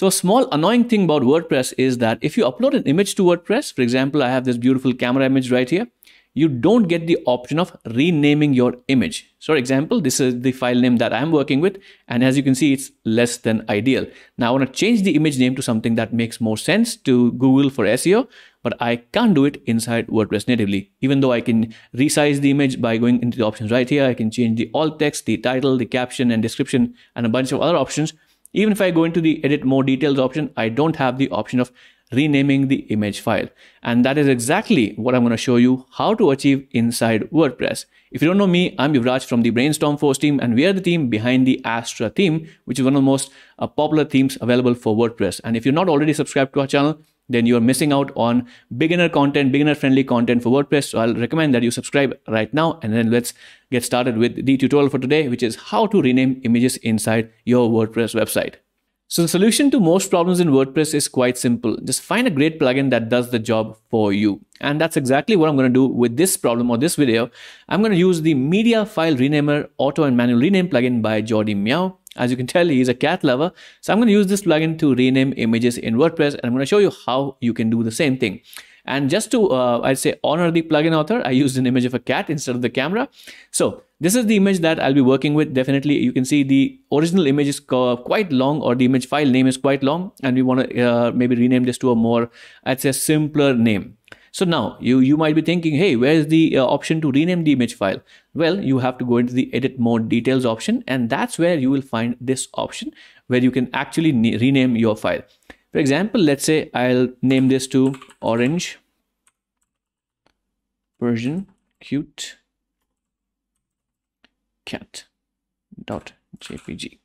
So a small annoying thing about WordPress is that if you upload an image to WordPress, for example, I have this beautiful camera image right here, you don't get the option of renaming your image. So for example, this is the file name that I'm working with. And as you can see, it's less than ideal. Now I want to change the image name to something that makes more sense to Google for SEO, but I can't do it inside WordPress natively. Even though I can resize the image by going into the options right here, I can change the alt text, the title, the caption and description, and a bunch of other options. Even if I go into the edit more details option, I don't have the option of renaming the image file. And that is exactly what I'm going to show you how to achieve inside WordPress. If you don't know me, I'm Yuvraj from the Brainstorm Force team, and we are the team behind the Astra theme, which is one of the most uh, popular themes available for WordPress. And if you're not already subscribed to our channel, then you're missing out on beginner content, beginner friendly content for WordPress. So I'll recommend that you subscribe right now. And then let's get started with the tutorial for today, which is how to rename images inside your WordPress website. So the solution to most problems in WordPress is quite simple. Just find a great plugin that does the job for you. And that's exactly what I'm going to do with this problem or this video. I'm going to use the media file renamer auto and manual rename plugin by Jordi Miao. As you can tell, he is a cat lover. So I'm going to use this plugin to rename images in WordPress. And I'm going to show you how you can do the same thing. And just to, uh, I'd say, honor the plugin author, I used an image of a cat instead of the camera. So this is the image that I'll be working with. Definitely, you can see the original image is quite long or the image file name is quite long. And we want to uh, maybe rename this to a more, I'd say, simpler name. So now you, you might be thinking, hey, where's the uh, option to rename the image file? Well, you have to go into the edit more details option and that's where you will find this option where you can actually rename your file. For example, let's say I'll name this to orange Version cute cat dot jpg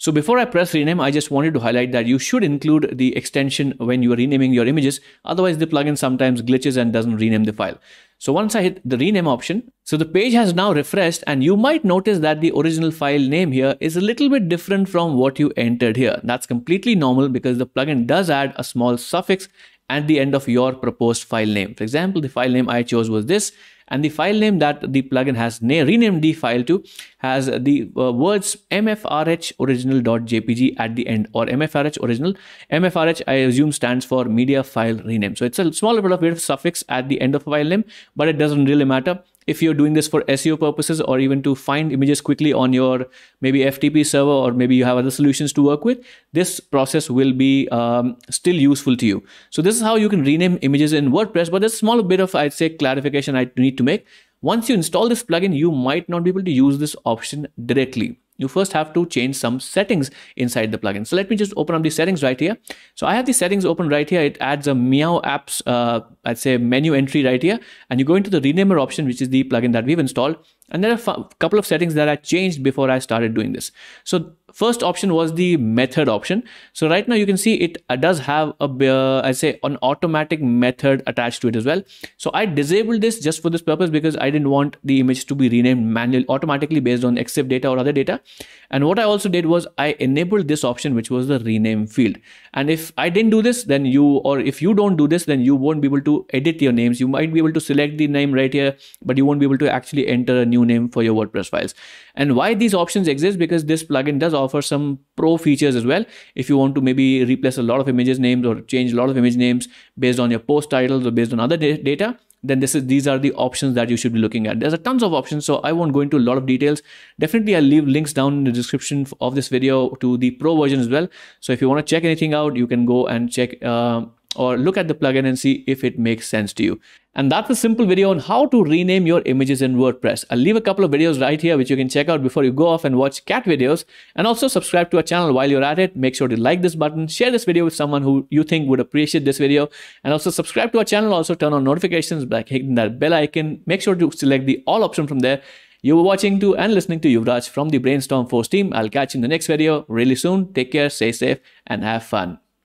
so before I press rename, I just wanted to highlight that you should include the extension when you are renaming your images. Otherwise, the plugin sometimes glitches and doesn't rename the file. So once I hit the rename option, so the page has now refreshed and you might notice that the original file name here is a little bit different from what you entered here. That's completely normal because the plugin does add a small suffix at the end of your proposed file name. For example, the file name I chose was this and the file name that the plugin has renamed the file to has the uh, words mfrh original.jpg at the end or mfrh original mfrh i assume stands for media file rename so it's a small bit of, bit of suffix at the end of a file name but it doesn't really matter if you're doing this for SEO purposes or even to find images quickly on your maybe FTP server or maybe you have other solutions to work with, this process will be um, still useful to you. So this is how you can rename images in WordPress, but there's a small bit of, I'd say, clarification I need to make. Once you install this plugin, you might not be able to use this option directly you first have to change some settings inside the plugin. So let me just open up the settings right here. So I have the settings open right here. It adds a Meow apps, uh, I'd say menu entry right here. And you go into the renamer option, which is the plugin that we've installed. And there are a couple of settings that I changed before I started doing this. So first option was the method option. So right now you can see it uh, does have a, uh, I say an automatic method attached to it as well. So I disabled this just for this purpose because I didn't want the image to be renamed manually automatically based on EXIF data or other data. And what I also did was I enabled this option, which was the rename field. And if I didn't do this, then you, or if you don't do this, then you won't be able to edit your names. You might be able to select the name right here, but you won't be able to actually enter a new new name for your WordPress files. And why these options exist? Because this plugin does offer some pro features as well. If you want to maybe replace a lot of images names or change a lot of image names based on your post titles or based on other data, then this is these are the options that you should be looking at there's a tons of options so i won't go into a lot of details definitely i'll leave links down in the description of this video to the pro version as well so if you want to check anything out you can go and check uh, or look at the plugin and see if it makes sense to you. And that's a simple video on how to rename your images in WordPress. I'll leave a couple of videos right here which you can check out before you go off and watch cat videos. And also subscribe to our channel while you're at it. Make sure to like this button, share this video with someone who you think would appreciate this video. And also subscribe to our channel. Also turn on notifications by hitting that bell icon. Make sure to select the all option from there. You were watching to and listening to Yuvraj from the Brainstorm Force team. I'll catch you in the next video really soon. Take care, stay safe, and have fun.